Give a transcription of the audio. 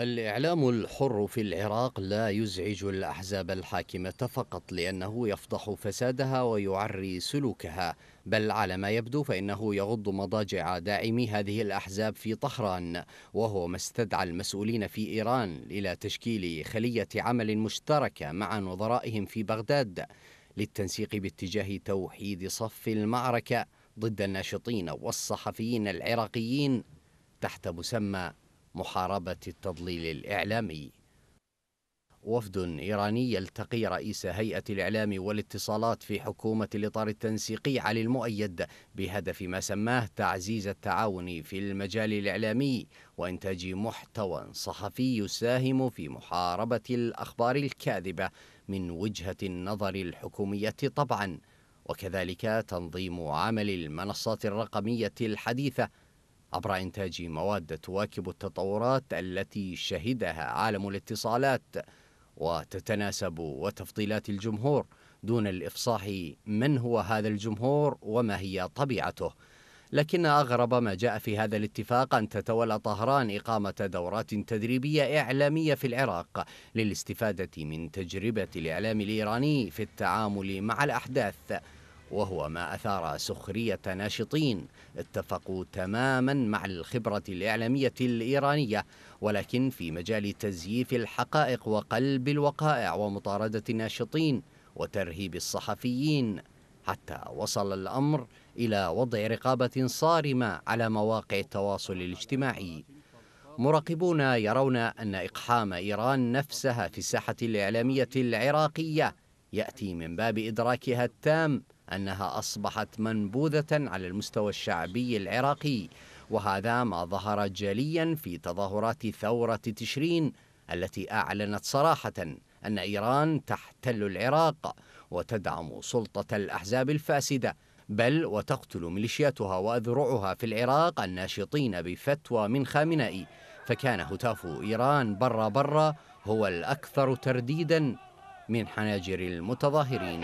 الإعلام الحر في العراق لا يزعج الأحزاب الحاكمة فقط لأنه يفضح فسادها ويعري سلوكها بل على ما يبدو فإنه يغض مضاجع داعمي هذه الأحزاب في طهران وهو ما استدعى المسؤولين في إيران إلى تشكيل خلية عمل مشتركة مع نظرائهم في بغداد للتنسيق باتجاه توحيد صف المعركة ضد الناشطين والصحفيين العراقيين تحت مسمى محاربة التضليل الإعلامي وفد إيراني يلتقي رئيس هيئة الإعلام والاتصالات في حكومة الإطار التنسيقي علي المؤيد بهدف ما سماه تعزيز التعاون في المجال الإعلامي وإنتاج محتوى صحفي يساهم في محاربة الأخبار الكاذبة من وجهة النظر الحكومية طبعاً وكذلك تنظيم عمل المنصات الرقمية الحديثة عبر إنتاج مواد تواكب التطورات التي شهدها عالم الاتصالات وتتناسب وتفضيلات الجمهور دون الإفصاح من هو هذا الجمهور وما هي طبيعته لكن أغرب ما جاء في هذا الاتفاق أن تتولى طهران إقامة دورات تدريبية إعلامية في العراق للاستفادة من تجربة الإعلام الإيراني في التعامل مع الأحداث وهو ما أثار سخرية ناشطين اتفقوا تماما مع الخبرة الإعلامية الإيرانية ولكن في مجال تزييف الحقائق وقلب الوقائع ومطاردة الناشطين وترهيب الصحفيين حتى وصل الأمر إلى وضع رقابة صارمة على مواقع التواصل الاجتماعي مراقبون يرون أن إقحام إيران نفسها في الساحة الإعلامية العراقية ياتي من باب ادراكها التام انها اصبحت منبوذه على المستوى الشعبي العراقي وهذا ما ظهر جليا في تظاهرات ثوره تشرين التي اعلنت صراحه ان ايران تحتل العراق وتدعم سلطه الاحزاب الفاسده بل وتقتل ميليشياتها واذرعها في العراق الناشطين بفتوى من خامنائي فكان هتاف ايران برا برا هو الاكثر ترديدا من حناجر المتظاهرين